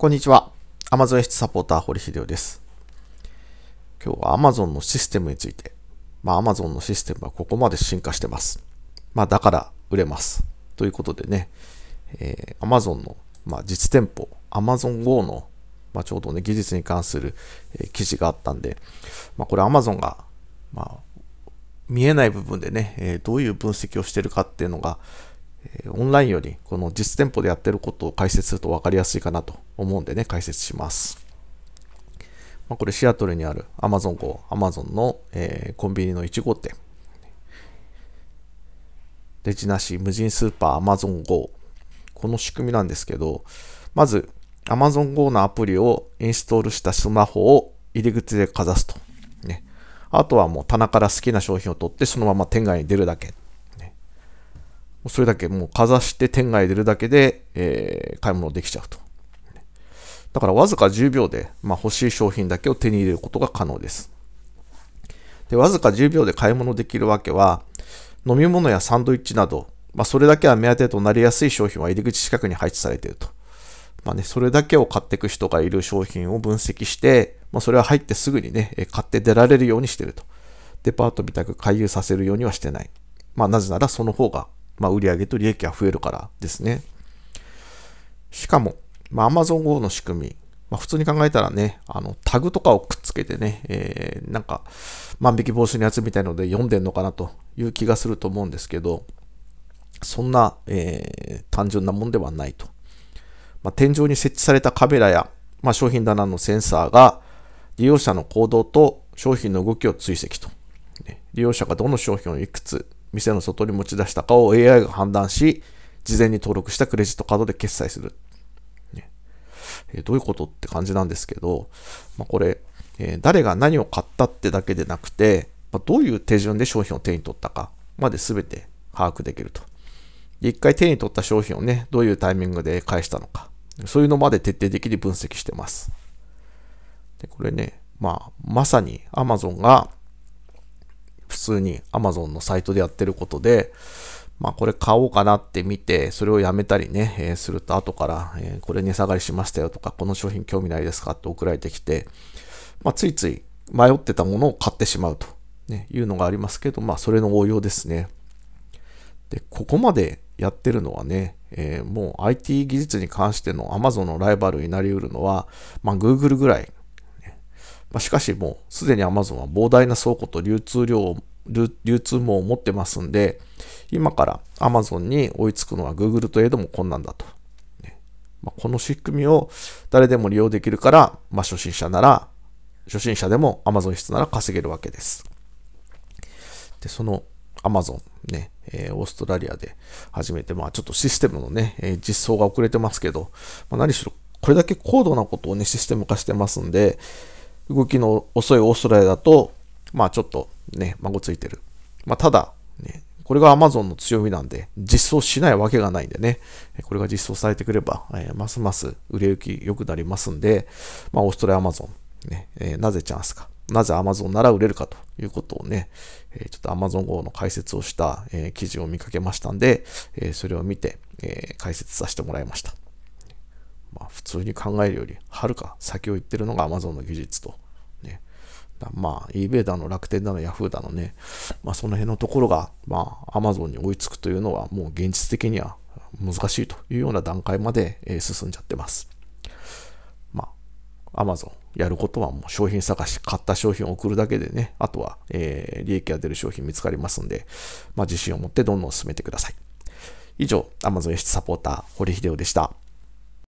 こんにちは。Amazon 室サポーター、堀秀夫です。今日は Amazon のシステムについて。まあ、Amazon のシステムはここまで進化してます。まあ、だから売れます。ということでね、えー、Amazon の、まあ、実店舗、Amazon Go の、まあ、ちょうどね、技術に関する、えー、記事があったんで、まあ、これ Amazon が、まあ、見えない部分でね、えー、どういう分析をしてるかっていうのが、オンラインよりこの実店舗でやってることを解説すると分かりやすいかなと思うんでね、解説します。まあ、これシアトルにある Amazon Go、Amazon の、えー、コンビニの1号店。レジなし無人スーパー Amazon Go。この仕組みなんですけど、まず Amazon Go のアプリをインストールしたスマホを入り口でかざすと。ね。あとはもう棚から好きな商品を取ってそのまま店外に出るだけっそれだけもうかざして店外出るだけで、えー、買い物できちゃうと。だからわずか10秒で、まあ、欲しい商品だけを手に入れることが可能です。で、わずか10秒で買い物できるわけは、飲み物やサンドイッチなど、まあ、それだけは目当てとなりやすい商品は入り口近くに配置されていると。まあね、それだけを買っていく人がいる商品を分析して、まあ、それは入ってすぐにね、買って出られるようにしてると。デパートみたく回遊させるようにはしてない。まあ、なぜならその方がまあ、売上と利益が増えるからですね。しかも、まあ、Amazon Go の仕組み、まあ、普通に考えたらね、あの、タグとかをくっつけてね、えー、なんか、万引き防止のやつみたいので読んでんのかなという気がすると思うんですけど、そんな、えー、単純なもんではないと。まあ、天井に設置されたカメラや、まあ、商品棚のセンサーが、利用者の行動と商品の動きを追跡と。利用者がどの商品をいくつ店の外に持ち出したかを AI が判断し、事前に登録したクレジットカードで決済する。ね、えー、どういうことって感じなんですけど、まあ、これ、えー、誰が何を買ったってだけでなくて、まあ、どういう手順で商品を手に取ったかまで全て把握できると。で、一回手に取った商品をね、どういうタイミングで返したのか。そういうのまで徹底的に分析してます。で、これね、まあ、まさに Amazon が普通に Amazon のサイトでやってることで、まあこれ買おうかなって見て、それをやめたりね、えー、すると後から、えー、これ値下がりしましたよとか、この商品興味ないですかって送られてきて、まあついつい迷ってたものを買ってしまうと、ね、いうのがありますけど、まあそれの応用ですね。で、ここまでやってるのはね、えー、もう IT 技術に関しての Amazon のライバルになりうるのは、まあ Google ぐらいまあ、しかしもうすでに Amazon は膨大な倉庫と流通量を流通網を持ってますんで、今から Amazon に追いつくのは Google といえども困難だと。まあ、この仕組みを誰でも利用できるから、まあ、初心者なら、初心者でも Amazon 室なら稼げるわけです。で、その Amazon ね、えー、オーストラリアで初めて、まあちょっとシステムのね、えー、実装が遅れてますけど、まあ、何しろこれだけ高度なことをね、システム化してますんで、動きの遅いオーストラリアだと、まあちょっとね、孫ついてる。まあただ、ね、これがアマゾンの強みなんで、実装しないわけがないんでね、これが実装されてくれば、えー、ますます売れ行き良くなりますんで、まあオーストラリアアマゾン、ね、えー、なぜチャンスか。なぜアマゾンなら売れるかということをね、えー、ちょっと Amazon 号の解説をした、え記事を見かけましたんで、えそれを見て、え解説させてもらいました。まあ、普通に考えるよりはるか先を行ってるのが Amazon の技術と。ね、まあ、eBay だの、楽天だの、Yahoo だのね、まあ、その辺のところが、まあ、Amazon に追いつくというのは、もう現実的には難しいというような段階まで、え進んじゃってます。まあ、Amazon、やることはもう商品探し、買った商品を送るだけでね、あとは、えー、利益が出る商品見つかりますんで、まあ、自信を持ってどんどん進めてください。以上、Amazon 輸出サポーター、堀秀夫でした。